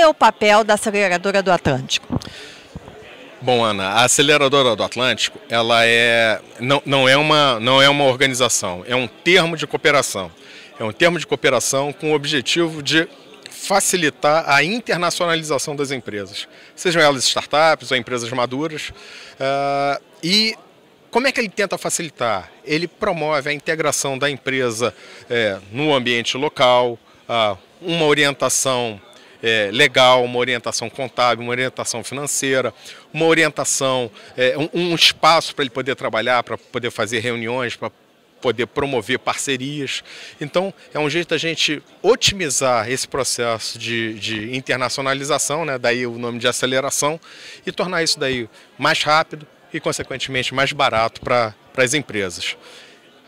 é o papel da aceleradora do Atlântico? Bom, Ana, a aceleradora do Atlântico, ela é não, não é uma não é uma organização, é um termo de cooperação. É um termo de cooperação com o objetivo de facilitar a internacionalização das empresas, sejam elas startups ou empresas maduras. Uh, e como é que ele tenta facilitar? Ele promove a integração da empresa é, no ambiente local, uh, uma orientação é, legal, uma orientação contábil, uma orientação financeira, uma orientação, é, um, um espaço para ele poder trabalhar, para poder fazer reuniões, para poder promover parcerias. Então, é um jeito da gente otimizar esse processo de, de internacionalização, né? daí o nome de aceleração, e tornar isso daí mais rápido e, consequentemente, mais barato para as empresas.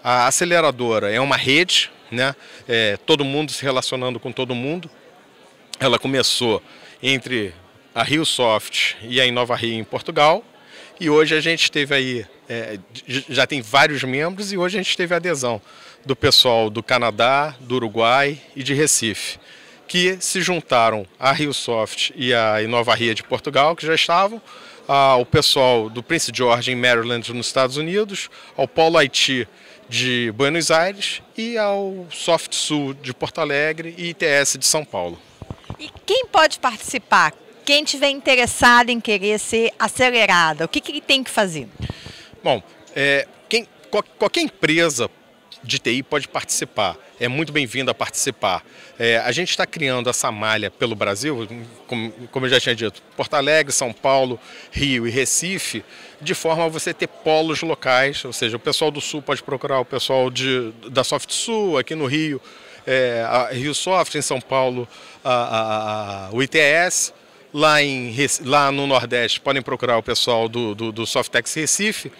A aceleradora é uma rede, né? É, todo mundo se relacionando com todo mundo, ela começou entre a RioSoft e a Inova Rio em Portugal. E hoje a gente teve aí, é, já tem vários membros e hoje a gente teve adesão do pessoal do Canadá, do Uruguai e de Recife, que se juntaram à RioSoft e à Inova Ria de Portugal, que já estavam, ao pessoal do Prince George em Maryland, nos Estados Unidos, ao Polo Haiti de Buenos Aires e ao Soft Sul de Porto Alegre e ITS de São Paulo. E quem pode participar? Quem tiver interessado em querer ser acelerada, o que, que tem que fazer? Bom, é, quem, qualquer empresa de TI pode participar. É muito bem-vindo a participar. É, a gente está criando essa malha pelo Brasil, como, como, eu já tinha dito, Porto Alegre, São Paulo, Rio e Recife, de forma a você ter polos locais, ou seja, o pessoal do Sul pode procurar o pessoal de, da Soft Sul aqui no Rio, é, a Rio Soft, em São Paulo a, a, o ITS, lá, em, lá no Nordeste podem procurar o pessoal do, do, do Softex Recife.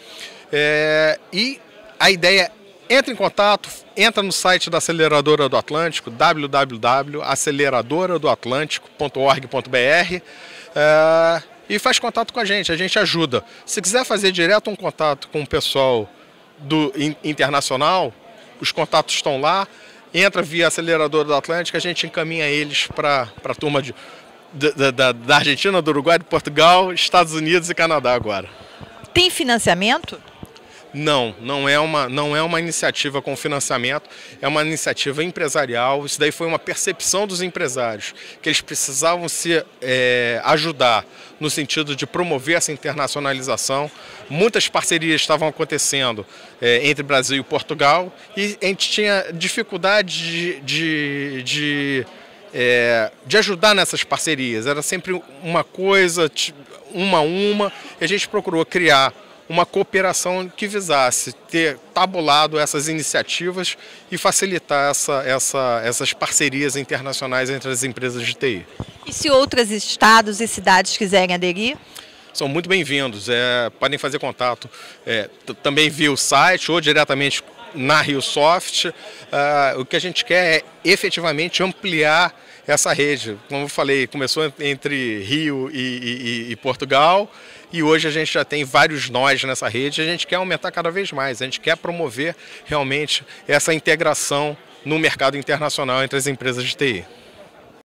É, e a ideia entre em contato, entra no site da Aceleradora do Atlântico, www.aceleradoradoatlantico.org.br é, e faz contato com a gente, a gente ajuda. Se quiser fazer direto um contato com o pessoal do internacional, os contatos estão lá entra via acelerador do Atlântico, a gente encaminha eles para a turma de, da, da Argentina, do Uruguai, de Portugal, Estados Unidos e Canadá agora. Tem financiamento? Não, não é, uma, não é uma iniciativa com financiamento, é uma iniciativa empresarial. Isso daí foi uma percepção dos empresários, que eles precisavam se é, ajudar no sentido de promover essa internacionalização. Muitas parcerias estavam acontecendo é, entre Brasil e Portugal e a gente tinha dificuldade de, de, de é, de ajudar nessas parcerias. Era sempre uma coisa, uma a uma, e a gente procurou criar uma cooperação que visasse ter tabulado essas iniciativas e facilitar essa, essa, essas parcerias internacionais entre as empresas de TI. E se outros estados e cidades quiserem aderir? São muito bem-vindos, é, podem fazer contato é, também via o site ou diretamente na RioSoft. Uh, ah, o que a gente quer é efetivamente ampliar essa rede. Como eu falei, começou entre Rio e, e, e Portugal e hoje a gente já tem vários nós nessa rede. A gente quer aumentar cada vez mais, a gente quer promover realmente essa integração no mercado internacional entre as empresas de TI.